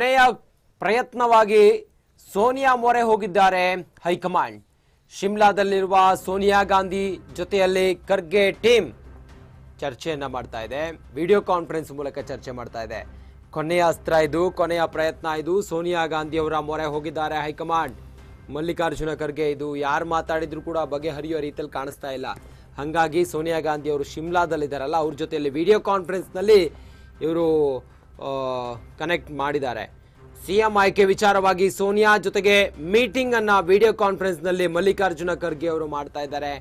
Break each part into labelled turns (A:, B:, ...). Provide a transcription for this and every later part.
A: ಕೊನೆಯ ಪ್ರಯತ್ನವಾಗಿ ಸೋನಿಯಾ ಮೊರೆ ಹೋಗಿದ್ದಾರೆ ಹೈಕಮಾಂಡ್ ಶಿಮ್ಲಾದಲ್ಲಿರುವ ಸೋನಿಯಾ ಗಾಂಧಿ ಜೊತೆಯಲ್ಲಿ ಖರ್ಗೆ ಟೀಮ್ ಚರ್ಚೆಯನ್ನ ಮಾಡ್ತಾ ಇದೆ ವಿಡಿಯೋ ಕಾನ್ಫರೆನ್ಸ್ ಮೂಲಕ ಚರ್ಚೆ ಮಾಡ್ತಾ ಇದೆ ಕೊನೆಯ ಅಸ್ತ್ರ ಇದು ಕೊನೆಯ ಪ್ರಯತ್ನ ಇದು ಸೋನಿಯಾ ಗಾಂಧಿ ಅವರ ಮೊರೆ ಹೋಗಿದ್ದಾರೆ ಹೈಕಮಾಂಡ್ ಮಲ್ಲಿಕಾರ್ಜುನ ಖರ್ಗೆ ಇದು ಯಾರು ಮಾತಾಡಿದ್ರು ಕೂಡ ಬಗೆಹರಿಯೋ ರೀತಿಯಲ್ಲಿ ಕಾಣಿಸ್ತಾ ಇಲ್ಲ ಹಾಗಾಗಿ ಸೋನಿಯಾ ಗಾಂಧಿ ಅವರು ಶಿಮ್ಲಾದಲ್ಲಿದ್ದಾರಲ್ಲ ಅವ್ರ ಜೊತೆಯಲ್ಲಿ ವಿಡಿಯೋ ಕಾನ್ಫರೆನ್ಸ್ನಲ್ಲಿ ಇವರು ಕನೆಕ್ಟ್ ಮಾಡಿದ್ದಾರೆ ಸಿಎಂ ಆಯ್ಕೆ ವಿಚಾರವಾಗಿ ಸೋನಿಯಾ ಜೊತೆಗೆ ಮೀಟಿಂಗ್ ಅನ್ನ ವಿಡಿಯೋ ಕಾನ್ಫರೆನ್ಸ್ನಲ್ಲಿ ಮಲ್ಲಿಕಾರ್ಜುನ ಖರ್ಗೆ ಅವರು ಮಾಡ್ತಾ ಇದ್ದಾರೆ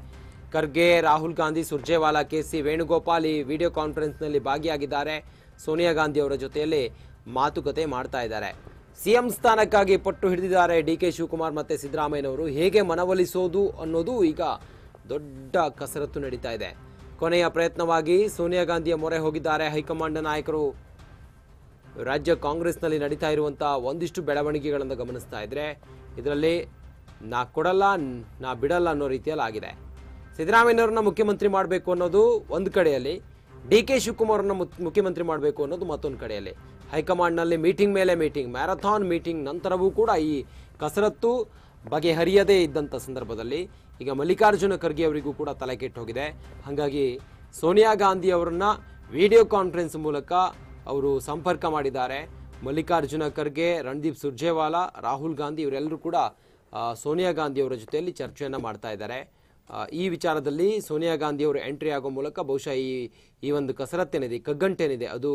A: ಖರ್ಗೆ ರಾಹುಲ್ ಗಾಂಧಿ ಸುರ್ಜೇವಾಲಾ ಕೆ ಸಿ ವೇಣುಗೋಪಾಲ್ ಈ ವಿಡಿಯೋ ಕಾನ್ಫರೆನ್ಸ್ನಲ್ಲಿ ಭಾಗಿಯಾಗಿದ್ದಾರೆ ಸೋನಿಯಾ ಗಾಂಧಿ ಅವರ ಜೊತೆಯಲ್ಲಿ ಮಾತುಕತೆ ಮಾಡ್ತಾ ಇದ್ದಾರೆ ಸಿಎಂ ಸ್ಥಾನಕ್ಕಾಗಿ ಪಟ್ಟು ಹಿಡಿದಿದ್ದಾರೆ ಡಿ ಕೆ ಶಿವಕುಮಾರ್ ಮತ್ತು ಸಿದ್ದರಾಮಯ್ಯನವರು ಹೇಗೆ ಮನವೊಲಿಸೋದು ಅನ್ನೋದು ಈಗ ದೊಡ್ಡ ಕಸರತ್ತು ನಡೀತಾ ಇದೆ ಕೊನೆಯ ಪ್ರಯತ್ನವಾಗಿ ಸೋನಿಯಾ ಗಾಂಧಿಯ ಮೊರೆ ಹೋಗಿದ್ದಾರೆ ಹೈಕಮಾಂಡ್ ನಾಯಕರು ರಾಜ್ಯ ಕಾಂಗ್ರೆಸ್ನಲ್ಲಿ ನಡೀತಾ ಇರುವಂಥ ಒಂದಿಷ್ಟು ಬೆಳವಣಿಗೆಗಳನ್ನು ಗಮನಿಸ್ತಾ ಇದ್ದರೆ ಇದರಲ್ಲಿ ನಾ ಕೊಡಲ್ಲ ನಾ ಬಿಡಲ್ಲ ಅನ್ನೋ ರೀತಿಯಲ್ಲಿ ಆಗಿದೆ ಸಿದ್ದರಾಮಯ್ಯವ್ರನ್ನ ಮುಖ್ಯಮಂತ್ರಿ ಮಾಡಬೇಕು ಅನ್ನೋದು ಒಂದು ಕಡೆಯಲ್ಲಿ ಡಿ ಕೆ ಶಿವಕುಮಾರ್ನ ಮುಖ್ಯಮಂತ್ರಿ ಮಾಡಬೇಕು ಅನ್ನೋದು ಮತ್ತೊಂದು ಕಡೆಯಲ್ಲಿ ಹೈಕಮಾಂಡ್ನಲ್ಲಿ ಮೀಟಿಂಗ್ ಮೇಲೆ ಮೀಟಿಂಗ್ ಮ್ಯಾರಥಾನ್ ಮೀಟಿಂಗ್ ನಂತರವೂ ಕೂಡ ಈ ಕಸರತ್ತು ಬಗೆಹರಿಯದೇ ಇದ್ದಂಥ ಸಂದರ್ಭದಲ್ಲಿ ಈಗ ಮಲ್ಲಿಕಾರ್ಜುನ ಖರ್ಗೆ ಅವರಿಗೂ ಕೂಡ ತಲೆ ಕೆಟ್ಟು ಹೋಗಿದೆ ಹಾಗಾಗಿ ಸೋನಿಯಾ ಗಾಂಧಿ ಅವರನ್ನು ವಿಡಿಯೋ ಕಾನ್ಫರೆನ್ಸ್ ಮೂಲಕ ಅವರು ಸಂಪರ್ಕ ಮಾಡಿದ್ದಾರೆ ಮಲ್ಲಿಕಾರ್ಜುನ ಖರ್ಗೆ ರಣದೀಪ್ ಸುರ್ಜೇವಾಲಾ ರಾಹುಲ್ ಗಾಂಧಿ ಇವರೆಲ್ಲರೂ ಕೂಡ ಸೋನಿಯಾ ಗಾಂಧಿ ಅವರ ಜೊತೆಯಲ್ಲಿ ಚರ್ಚೆಯನ್ನು ಮಾಡ್ತಾ ಇದ್ದಾರೆ ಈ ವಿಚಾರದಲ್ಲಿ ಸೋನಿಯಾ ಗಾಂಧಿ ಎಂಟ್ರಿ ಆಗೋ ಮೂಲಕ ಬಹುಶಃ ಈ ಈ ಒಂದು ಕಸರತ್ತೇನಿದೆ ಕಗ್ಗಂಟೇನಿದೆ ಅದು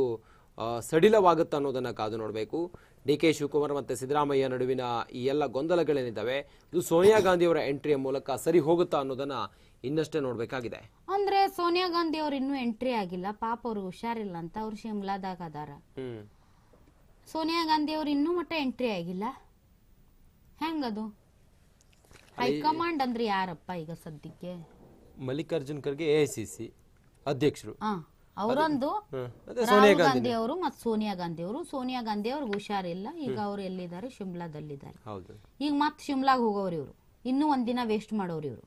A: ಸಡಿಲವಾಗುತ್ತೆ ಅನ್ನೋದನ್ನು ಕಾದು ನೋಡಬೇಕು ಡಿ ಕೆ ಶಿವಕುಮಾರ್ ಮತ್ತು ಸಿದ್ದರಾಮಯ್ಯ ನಡುವಿನ ಈ ಎಲ್ಲ ಗೊಂದಲಗಳೇನಿದ್ದಾವೆ ಇದು ಸೋನಿಯಾ ಗಾಂಧಿಯವರ ಎಂಟ್ರಿಯ ಮೂಲಕ ಸರಿ ಹೋಗುತ್ತಾ ಅನ್ನೋದನ್ನು ಇನ್ನಷ್ಟೇ ನೋಡ್ಬೇಕಾಗಿದೆ
B: ಅಂದ್ರೆ ಸೋನಿಯಾ ಗಾಂಧಿ ಅವ್ರು ಇನ್ನೂ ಎಂಟ್ರಿ ಆಗಿಲ್ಲ ಪಾಪ ಅವ್ರು ಹುಷಾರಿಲ್ಲ ಅಂತ ಅವ್ರು ಶಿಮ್ಲಾದಾಗ ಅದಾರ ಸೋನಿಯಾ ಗಾಂಧಿ ಅವ್ರು ಇನ್ನೂ ಮಟ್ಟ ಎಂಟ್ರಿ ಆಗಿಲ್ಲ ಹೆಂಗದು ಹೈಕಮಾಂಡ್ ಅಂದ್ರೆ ಯಾರಪ್ಪ ಈಗ ಸದ್ಯಕ್ಕೆ
A: ಮಲ್ಲಿಕಾರ್ಜುನ್ ಖರ್ಗೆ ಎ ಅಧ್ಯಕ್ಷರು ಅವರೊಂದು ಸೋನಿಯಾ ರಾಹುಲ್ ಗಾಂಧಿ ಅವರು
B: ಮತ್ತೆ ಸೋನಿಯಾ ಗಾಂಧಿ ಅವರು ಸೋನಿಯಾ ಗಾಂಧಿ ಅವ್ರಿಗೆ ಹುಷಾರಿಲ್ಲ ಈಗ ಅವ್ರು ಎಲ್ಲಿದ್ದಾರೆ ಶಿಮ್ಲಾದಲ್ಲಿದ್ದಾರೆ ಈಗ ಮತ್ತೆ ಶಿಮ್ಲಾಗ ಹೋಗೋರು ಇವ್ರು ಇನ್ನೂ ಒಂದಿನ ವೇಸ್ಟ್ ಮಾಡೋರು ಇವರು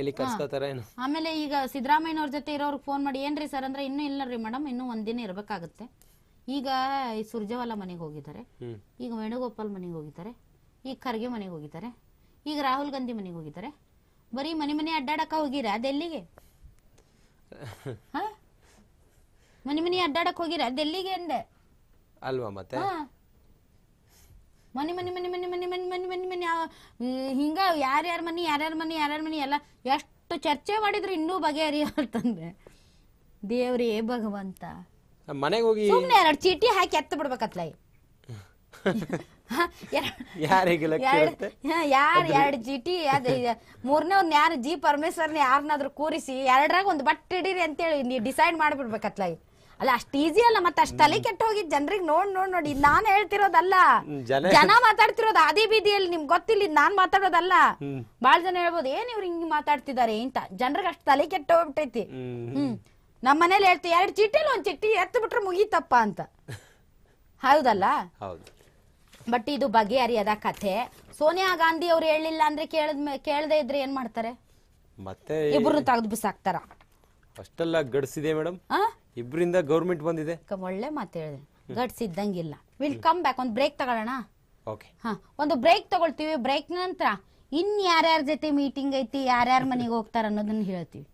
A: ಇಲ್ಲಿ ಕರ್ಸ್ಕೋತಾರ ಏನು
B: ಆಮೇಲೆ ಈಗ ಸಿದ್ದರಾಮಯ್ಯನವ್ರ ಜೊತೆ ಇರೋರ್ಗೆ ಫೋನ್ ಮಾಡಿ ಏನ್ರಿ ಸರ್ ಅಂದ್ರೆ ಇನ್ನೂ ಇಲ್ಲ ರೀ ಮೇಡಮ್ ಇನ್ನೂ ಒಂದಿನ ಇರಬೇಕಾಗುತ್ತೆ ಈಗ ಈ ಸುರ್ಜೇವಾಲಾ ಮನೆಗೆ ಹೋಗಿದ್ದಾರೆ ಈಗ ವೇಣುಗೋಪಾಲ್ ಮನೆಗೆ ಹೋಗಿದ್ದಾರೆ ಈಗ ಖರ್ಗೆ ಮನೆಗೆ ಹೋಗಿದ್ದಾರೆ ಈಗ ರಾಹುಲ್ ಗಾಂಧಿ ಮನೆಗೆ ಹೋಗಿದ್ದಾರೆ ಬರೀ ಮನೆ ಮನೆ ಅಡ್ಡಾಡಕ ಹೋಗಿರ ದೆಲ್ಲಿಗೆ ಹಾ ಮನೆ ಮನೆ ಅಡ್ಡಾಡಕ್ ಹೋಗಿರ ದೆಲ್ಲಿಗೆ ಅಂದೆ
A: ಅಲ್ವಾ ಮತ್ತೆ ಹಾ
B: ಮನೆ ಮನೆ ಮನೆ ಮನೆ ಮನೆ ಮನೆ ಮನೆ ಮನೆ ಮನೆ ಹಿಂಗ ಯಾರ್ಯಾರ ಮನೆ ಯಾರ್ಯಾರ ಮನೆ ಯಾರ್ಯಾರ ಮನೆ ಎಲ್ಲ ಎಷ್ಟು ಚರ್ಚೆ ಮಾಡಿದ್ರು ಇನ್ನೂ ಬಗೆಹರಿ ಅಂತಂದ್ರೆ ದೇವ್ರೇ ಭಗವಂತ
A: ಮನೆಗೆ ಹೋಗಿ ಸುಮ್ಮನೆ ಎರಡು
B: ಚೀಟಿ ಹಾಕಿ ಎತ್ತ ಬಿಡ್ಬೇಕತ್ಲ ಯಾರು ಎರಡು ಚೀಟಿ ಅದ ಮೂರನೇ ಒಂದ್ ಯಾರು ಜಿ ಪರಮೇಶ್ವರ್ನ ಯಾರನ್ನಾದ್ರೂ ಕೂರಿಸಿ ಎರಡರಾಗ ಒಂದು ಬಟ್ಟೆ ಹಿಡೀರಿ ಅಂತೇಳಿ ಡಿಸೈಡ್ ಮಾಡ್ಬಿಡ್ಬೇಕತ್ಲೈ ಅಲ್ಲ ಅಷ್ಟು ಈಸಿ ಅಲ್ಲ ಮತ್ತೆ ಅಷ್ಟು ತಲೆ ಕೆಟ್ಟ ಹೋಗಿ ಜನರಿಗೆ ನೋಡ್ ನೋಡ್ ನೋಡಿ ನಾನು ಹೇಳ್ತಿರೋದಲ್ಲ ಜನ- ಮಾತಾಡ್ತಿರೋದು ಆದಿ ಬೀದಿಯಲ್ಲಿ ನಿಮ್ಗೆ ಗೊತ್ತಿಲ್ಲ ಇದ್ ನಾನ್ ಮಾತಾಡೋದಲ್ಲ ಬಾಳ ಜನ ಹೇಳ್ಬೋದು ಏನ್ ಇವ್ರು ಹಿಂಗ್ ಮಾತಾಡ್ತಿದ್ದಾರೆ ಅಂತ ಜನರಿಗೆ ಅಷ್ಟು ತಲೆ ಕೆಟ್ಟ ಹೋಗ್ಬಿಟ್ಟೈತಿ ಹ್ಮ್ ನಮ್ಮ ಮನೇಲಿ ಹೇಳ್ತೀವಿ ಎರಡು ಚೀಟಿಲಿ ಒಂದ್ ಚಿಟ್ಟಿ ಎತ್ತು ಬಿಟ್ರೆ ಮುಗೀತಪ್ಪ ಅಂತ ಹೌದಲ್ಲ ಬಟ್ ಇದು ಅರಿಯದ ಕಥೆ ಸೋನಿಯಾ ಗಾಂಧಿ ಅವ್ರು ಹೇಳಿಲ್ಲ ಅಂದ್ರೆ ಕೇಳದ್ ಕೇಳದೆ ಇದ್ರೆ ಏನ್ ಮಾಡ್ತಾರೆ
A: ಮತ್ತೆ ಇಬ್ರು
B: ತೆಗೆದು ಬಿಸಾಕ್ತಾರ
A: ಅಷ್ಟೆಲ್ಲ ಗಡಿಸಿದೆ ಮೇಡಮ್ ಹಾ ಇಬ್ಬರಿಂದ ಗೌರ್ಮೆಂಟ್ ಬಂದಿದೆ ಒಳ್ಳೆ ಮಾತು ಹೇಳಿದೆ ಗಟ್ಸ್ ಇದ್ದಂಗಿಲ್ಲ ವಿಲ್
B: ಕಮ್ ಬ್ಯಾಕ್ ಒಂದು ಬ್ರೇಕ್ ತಗೊಳ್ಳೋಣ ಓಕೆ ಹಾ ಒಂದು ಬ್ರೇಕ್ ತಗೊಳ್ತೀವಿ ಬ್ರೇಕ್ ನಂತರ ಇನ್ ಯಾರ್ಯಾರ ಜೊತೆ ಮೀಟಿಂಗ್ ಐತಿ ಯಾರ್ಯಾರ ಮನೆಗೆ ಹೋಗ್ತಾರ ಅನ್ನೋದನ್ನ ಹೇಳ್ತೀವಿ